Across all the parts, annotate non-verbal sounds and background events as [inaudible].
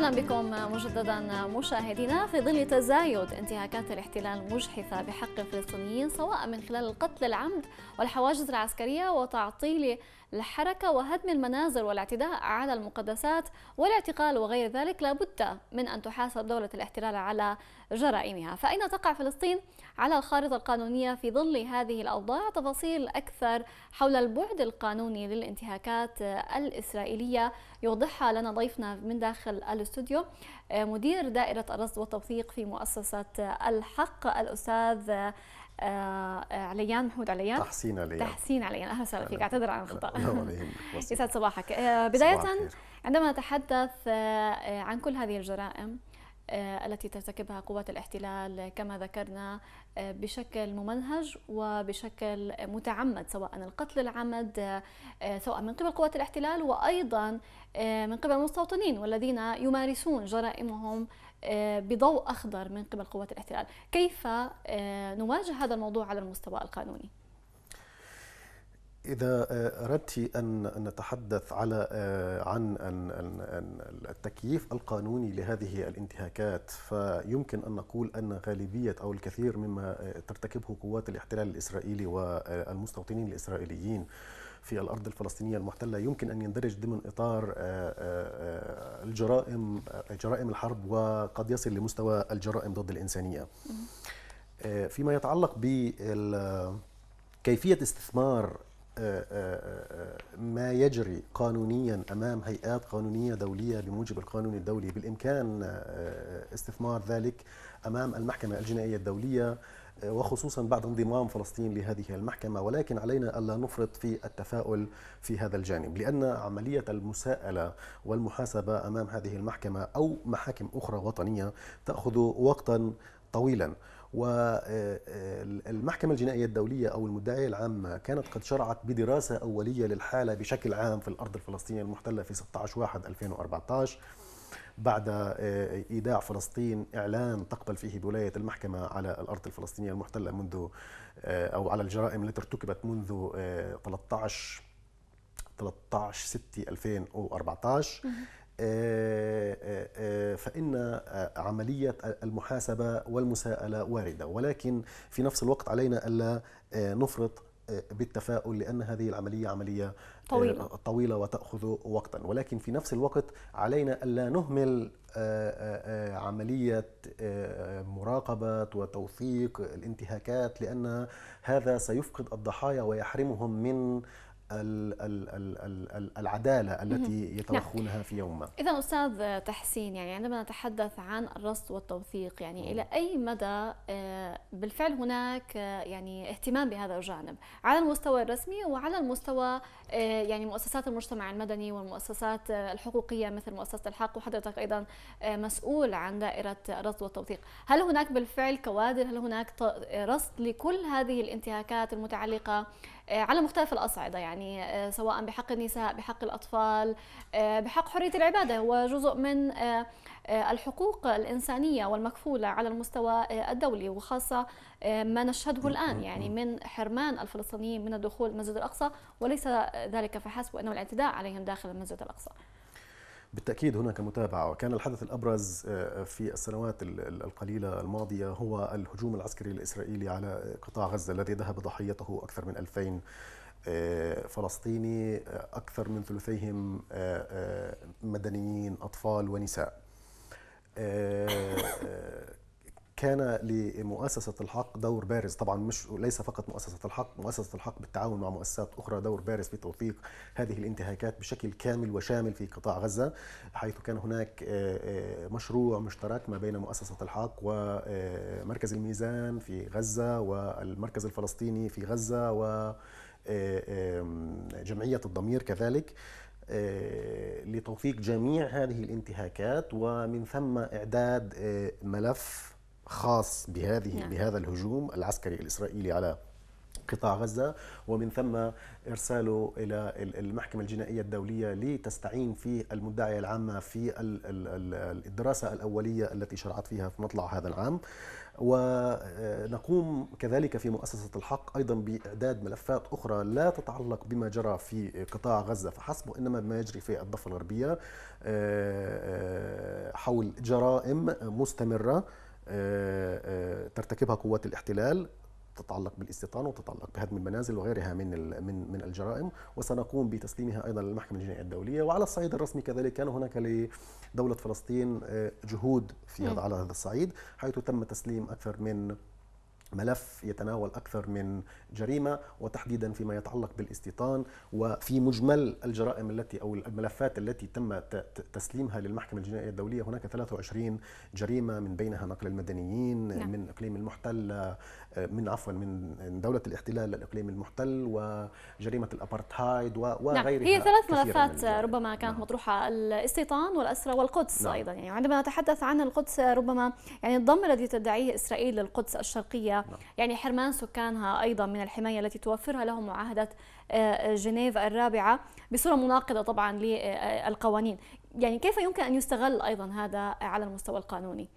اهلا بكم مجددا مشاهدينا في ظل تزايد انتهاكات الاحتلال المجحفه بحق الفلسطينيين سواء من خلال القتل العمد والحواجز العسكريه وتعطيل الحركة وهدم المنازل والاعتداء على المقدسات والاعتقال وغير ذلك لابد من أن تحاسب دولة الاحتلال على جرائمها فأين تقع فلسطين على الخارطة القانونية في ظل هذه الأوضاع تفاصيل أكثر حول البعد القانوني للانتهاكات الإسرائيلية يوضحها لنا ضيفنا من داخل الاستوديو مدير دائرة الرصد والتوثيق في مؤسسة الحق الأستاذ آه، آه، عليان محمود عليان تحسين عليان تحسين عليان اهلا وسهلا فيك اعتذر عن الخطا [laughs] يسعد صباحك آه، بدايه صباح عندما نتحدث عن كل هذه الجرائم آه، التي ترتكبها قوات الاحتلال كما ذكرنا آه، بشكل ممنهج وبشكل متعمد سواء القتل العمد آه، سواء من قبل قوات الاحتلال وايضا من قبل المستوطنين والذين يمارسون جرائمهم بضوء اخضر من قبل قوات الاحتلال، كيف نواجه هذا الموضوع على المستوى القانوني؟ إذا آه، أردت أن نتحدث على آه، عن التكييف القانوني لهذه الانتهاكات فيمكن أن نقول أن غالبية أو الكثير مما آه، ترتكبه قوات الاحتلال الإسرائيلي والمستوطنين الإسرائيليين في الأرض الفلسطينية المحتلة يمكن أن يندرج ضمن إطار الجرائم جرائم الحرب وقد يصل لمستوى الجرائم ضد الإنسانية فيما يتعلق بال كيفية استثمار ما يجري قانونيا امام هيئات قانونيه دوليه بموجب القانون الدولي بالامكان آه، استثمار ذلك امام المحكمه الجنائيه الدوليه آه، وخصوصا بعد انضمام فلسطين لهذه المحكمة ولكن علينا ألا نفرط في التفاؤل في هذا الجانب لأن عملية المساءلة والمحاسبة أمام هذه المحكمة أو محاكم أخرى وطنية تأخذ وقتا طويلا والمحكمة الجنائية الدولية أو المدعية العامة كانت قد شرعت بدراسة أولية للحالة بشكل عام في الأرض الفلسطينية المحتلة في 16/1/2014 بعد آه، ايداع فلسطين اعلان تقبل فيه بولايه المحكمه على الارض الفلسطينيه المحتله منذ آه، او على الجرائم التي ارتكبت منذ 13 13 6 2014 آه، آه، آه، فإن عملية المحاسبة والمساءلة واردة ولكن في نفس الوقت علينا ألا نفرط بالتفاؤل لأن هذه العملية عملية طويلة, طويلة وتأخذ وقتا ولكن في نفس الوقت علينا ألا نهمل عملية مراقبة وتوثيق الانتهاكات لأن هذا سيفقد الضحايا ويحرمهم من العدالة التي نعم. يتوخونها في يوم ما إذا أستاذ تحسين يعني عندما نتحدث عن الرصد والتوثيق يعني إلى أي مدى آه، بالفعل هناك آه، يعني اهتمام بهذا الجانب على المستوى الرسمي وعلى المستوى آه، يعني مؤسسات المجتمع المدني والمؤسسات الحقوقية مثل مؤسسة الحق وحضرتك أيضا مسؤول عن دائرة الرصد والتوثيق هل هناك بالفعل كوادر هل هناك رصد لكل هذه الانتهاكات المتعلقة آه، على مختلف الأصعدة يعني آه، سواء بحق النساء بحق الأطفال آه، بحق حرية العبادة هو جزء من الحقوق الإنسانية والمكفولة على المستوى الدولي وخاصة ما نشهده الآن يعني من حرمان الفلسطينيين من الدخول المسجد الأقصى وليس ذلك فحسب وإنما الاعتداء عليهم داخل المسجد الأقصى بالتأكيد هناك متابعة وكان الحدث الأبرز آه، آه، في السنوات القليلة الماضية هو الهجوم العسكري الإسرائيلي على قطاع غزة الذي ذهب ضحيته أكثر من 2000 آه، فلسطيني أكثر من ثلثيهم مدنيين أطفال ونساء كان لمؤسسة الحق دور بارز طبعا مش ليس فقط مؤسسة الحق مؤسسة الحق بالتعاون مع مؤسسات أخرى دور بارز في توثيق هذه الانتهاكات بشكل كامل وشامل في قطاع غزة حيث كان هناك آه، آه، مشروع مشترك ما بين مؤسسة الحق ومركز آه، الميزان في غزة والمركز الفلسطيني في غزة وجمعية الضمير كذلك لتوثيق جميع هذه الانتهاكات ومن ثم اعداد ملف خاص بهذه نعم. بهذا الهجوم العسكري الاسرائيلي على قطاع غزة ومن ثم إرساله إلى المحكمة الجنائية الدولية لتستعين في المدعية العامة في الدراسة الأولية التي شرعت فيها في مطلع هذا العام ونقوم كذلك في مؤسسة الحق أيضا بإعداد ملفات أخرى لا تتعلق بما جرى في قطاع غزة فحسب وإنما بما يجري في الضفة الغربية آه، آه، حول جرائم مستمرة آه، آه، ترتكبها قوات الاحتلال تتعلق بالاستيطان وتتعلق بهدم المنازل وغيرها من من من الجرائم وسنقوم بتسليمها ايضا للمحكمه الجنائيه الدوليه وعلى الصعيد الرسمي كذلك كان هناك لدوله فلسطين آه، جهود في هذا على هذا الصعيد حيث تم تسليم اكثر من ملف يتناول أكثر من جريمة وتحديدا فيما يتعلق بالاستيطان وفي مجمل الجرائم التي أو الملفات التي تم تسليمها للمحكمة الجنائية الدولية هناك 23 جريمة من بينها نقل المدنيين نعم. من إقليم المحتل من عفوا من دولة الاحتلال للإقليم المحتل وجريمة الأبارتهايد نعم. وغيرها نعم. هي ثلاث ملفات ربما كانت نعم. مطروحة الاستيطان والأسرة والقدس نعم. أيضا يعني عندما نتحدث عن القدس ربما يعني الضم الذي تدعيه إسرائيل للقدس الشرقية نعم. يعني حرمان سكانها أيضا من الحماية التي توفرها لهم معاهدة آه، آه، جنيف الرابعة بصورة مناقضة طبعا للقوانين يعني كيف يمكن أن يستغل أيضا هذا على المستوى القانوني؟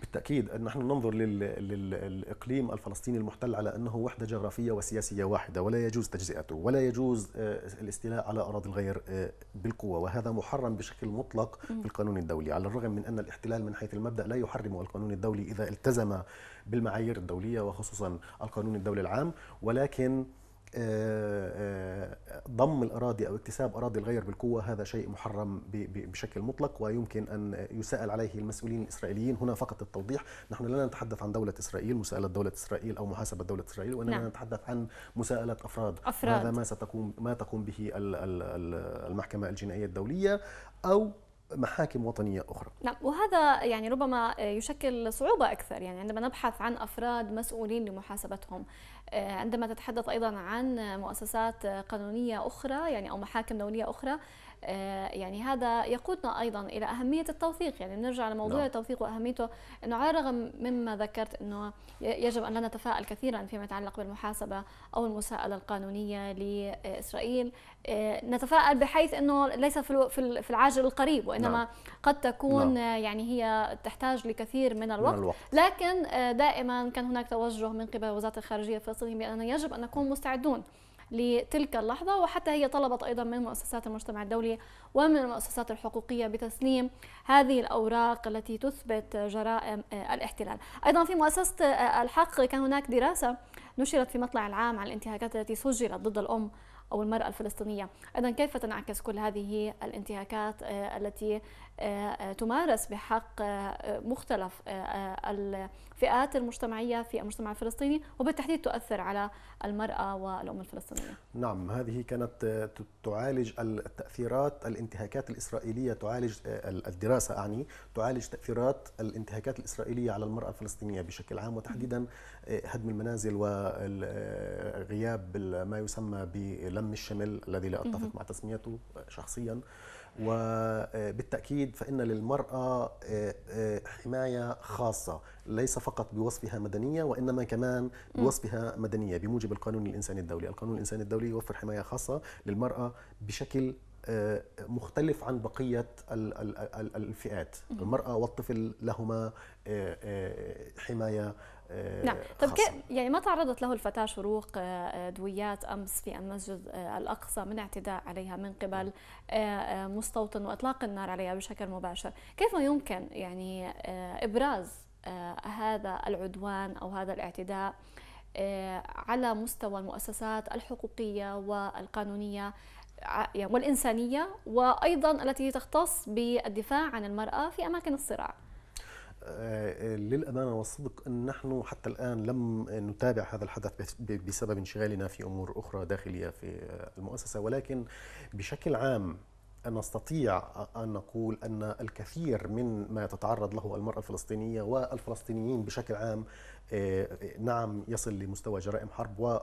بالتأكيد نحن ننظر للإقليم الفلسطيني المحتل على أنه وحدة جغرافية وسياسية واحدة ولا يجوز تجزئته ولا يجوز آه، الاستيلاء على أراضي الغير بالقوة وهذا محرم بشكل مطلق في القانون الدولي على الرغم من أن الاحتلال من حيث المبدأ لا يحرم القانون الدولي إذا التزم بالمعايير الدولية وخصوصا القانون الدولي العام ولكن آه، آه، ضم الأراضي أو اكتساب أراضي الغير بالقوة هذا شيء محرم بشكل مطلق ويمكن أن يسأل عليه المسؤولين الإسرائيليين هنا فقط التوضيح نحن لا نتحدث عن دولة إسرائيل مسألة دولة إسرائيل أو محاسبة دولة إسرائيل وإنما نعم. نتحدث عن مسألة أفراد, أفراد. هذا ما ستقوم ما تقوم به المحكمة الجنائية الدولية أو محاكم وطنية أخرى نعم وهذا يعني ربما يشكل صعوبة أكثر يعني عندما نبحث عن أفراد مسؤولين لمحاسبتهم عندما تتحدث أيضا عن مؤسسات قانونية أخرى يعني أو محاكم دولية أخرى آه، يعني هذا يقودنا ايضا الى اهميه التوثيق يعني بنرجع لموضوع لا. نعم. التوثيق واهميته انه على الرغم مما ذكرت انه يجب ان لا نتفائل كثيرا فيما يتعلق بالمحاسبه او المساءله القانونيه لاسرائيل آه، نتفائل بحيث انه ليس في العاجل القريب وانما لا. نعم. قد تكون لا. نعم. يعني هي تحتاج لكثير من الوقت, من الوقت. لكن آه، دائما كان هناك توجه من قبل وزاره الخارجيه الفلسطينيه بان يجب ان نكون مستعدون لتلك اللحظة وحتى هي طلبت أيضا من مؤسسات المجتمع الدولي ومن المؤسسات الحقوقية بتسليم هذه الأوراق التي تثبت جرائم آه، الاحتلال أيضا في مؤسسة آه، الحق كان هناك دراسة نشرت في مطلع العام عن الانتهاكات التي سجلت ضد الأم أو المرأة الفلسطينية أيضا كيف تنعكس كل هذه الانتهاكات آه، التي آه، آه، تمارس بحق آه، مختلف الفئات المجتمعية في المجتمع الفلسطيني وبالتحديد تؤثر على المرأة والأم الفلسطينية نعم هذه كانت تعالج التأثيرات الانتهاكات الإسرائيلية تعالج الدراسة أعني تعالج تأثيرات الانتهاكات الإسرائيلية على المرأة الفلسطينية بشكل عام وتحديدا هدم المنازل وغياب ما يسمى بلم الشمل الذي لا أتفق مع تسميته شخصيا وبالتأكيد فإن للمرأة آه، آه، حماية خاصة ليس فقط بوصفها مدنية وإنما كمان بوصفها مدنية بموجب القانون الإنساني الدولي القانون الإنساني الدولي يوفر حماية خاصة للمرأة بشكل آه، مختلف عن بقية الفئات المرأة والطفل لهما حماية آه، نعم طب كيف يعني ما تعرضت له الفتاة شروق آه، آه، دويات أمس في المسجد الأقصى من اعتداء عليها من قبل نعم. مستوطن وإطلاق النار عليها بشكل مباشر كيف يمكن يعني إبراز هذا العدوان أو هذا الاعتداء على مستوى المؤسسات الحقوقية والقانونية يعني والإنسانية وأيضا التي تختص بالدفاع عن المرأة في أماكن الصراع آه، للأمانة والصدق أن نحن حتى الآن لم نتابع هذا الحدث بسبب انشغالنا في أمور أخرى داخلية في المؤسسة ولكن بشكل عام نستطيع أن نقول أن الكثير من ما تتعرض له المرأة الفلسطينية والفلسطينيين بشكل عام آه، نعم يصل لمستوى جرائم حرب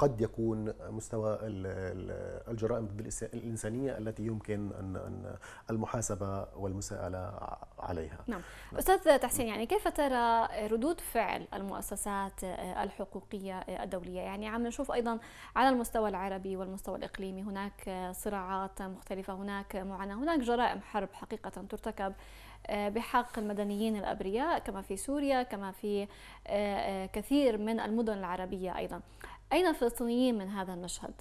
قد يكون مستوى الجرائم ضد الإنسانية التي يمكن أن المحاسبة والمساءلة عليها نعم. نعم. أستاذ تحسين يعني كيف ترى ردود فعل المؤسسات الحقوقية الدولية يعني عم نشوف أيضا على المستوى العربي والمستوى الإقليمي هناك صراعات مختلفة هناك معاناة هناك جرائم حرب حقيقة ترتكب بحق المدنيين الابرياء كما في سوريا كما في آه، آه، كثير من المدن العربيه ايضا أين الفلسطينيين من هذا المشهد؟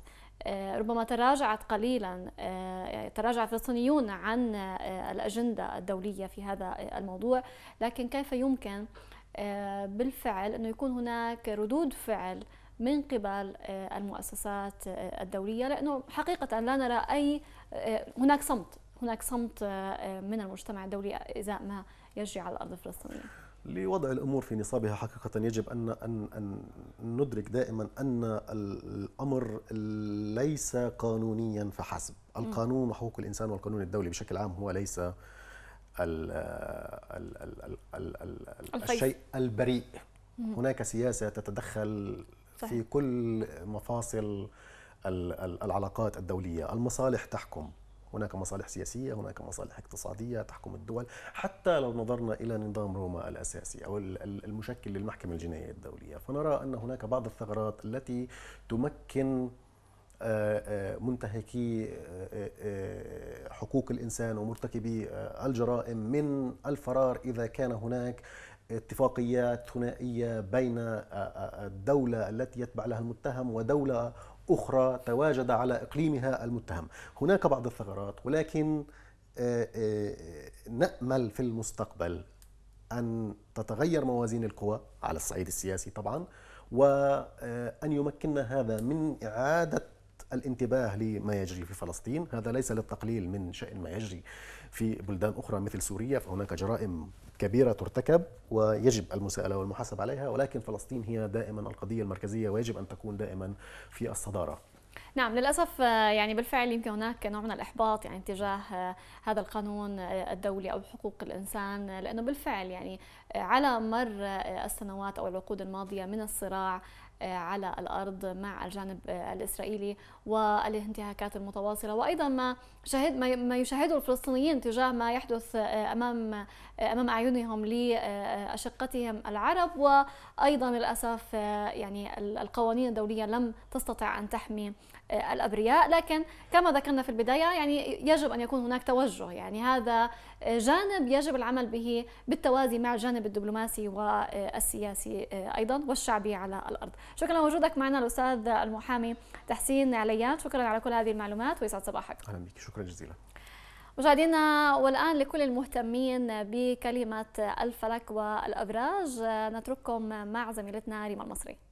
آه، ربما تراجعت قليلا آه، يعني تراجع الفلسطينيون عن آه، الأجندة الدولية في هذا الموضوع لكن كيف يمكن بالفعل أنه يكون هناك ردود فعل من قبل المؤسسات الدولية لأنه حقيقة لا نرى أي هناك صمت هناك صمت من المجتمع الدولي إزاء ما يجري على الأرض الفلسطينية لوضع الامور في نصابها حقيقه يجب ان ان ان ندرك دائما ان الامر ليس قانونيا فحسب، القانون وحقوق الانسان والقانون الدولي بشكل عام هو ليس ال ال ال ال ال الشيء البريء. هناك سياسه تتدخل في كل مفاصل العلاقات الدوليه، المصالح تحكم. هناك مصالح سياسية هناك مصالح اقتصادية تحكم الدول حتى لو نظرنا إلى نظام روما الأساسي أو المشكل للمحكمة الجنائية الدولية فنرى أن هناك بعض الثغرات التي تمكن آه، آه، منتهكي آه، حقوق الإنسان ومرتكبي الجرائم من الفرار إذا كان هناك اتفاقيات ثنائية بين الدولة التي يتبع لها المتهم ودولة أخرى تواجد على إقليمها المتهم هناك بعض الثغرات ولكن آه، آه، نأمل في المستقبل أن تتغير موازين القوى على الصعيد السياسي طبعا وأن آه، يمكننا هذا من إعادة الانتباه لما يجري في فلسطين هذا ليس للتقليل من شأن ما يجري في بلدان أخرى مثل سوريا فهناك جرائم كبيرة ترتكب ويجب المساءلة والمحاسبة عليها ولكن فلسطين هي دائما القضية المركزية ويجب أن تكون دائما في الصدارة نعم للاسف آه، يعني بالفعل يمكن هناك نوع من الاحباط يعني تجاه آه، هذا القانون آه، الدولي او حقوق الانسان لانه بالفعل يعني على مر السنوات او العقود الماضيه من الصراع آه، على الارض مع الجانب آه، الاسرائيلي والانتهاكات المتواصله وايضا ما شهد ما يشاهده الفلسطينيين تجاه ما يحدث آه، امام امام اعينهم لاشقتهم العرب وايضا للاسف يعني القوانين الدوليه لم تستطع ان تحمي الابرياء لكن كما ذكرنا في البدايه يعني يجب ان يكون هناك توجه يعني هذا جانب يجب العمل به بالتوازي مع الجانب الدبلوماسي والسياسي ايضا والشعبي على الارض شكرا لوجودك معنا الاستاذ المحامي تحسين عليات شكرا على كل هذه المعلومات ويسعد صباحك اهلا بك شكرا جزيلا مشاهدينا والآن لكل المهتمين بكلمة الفلك والأبراج نترككم مع زميلتنا ريما المصري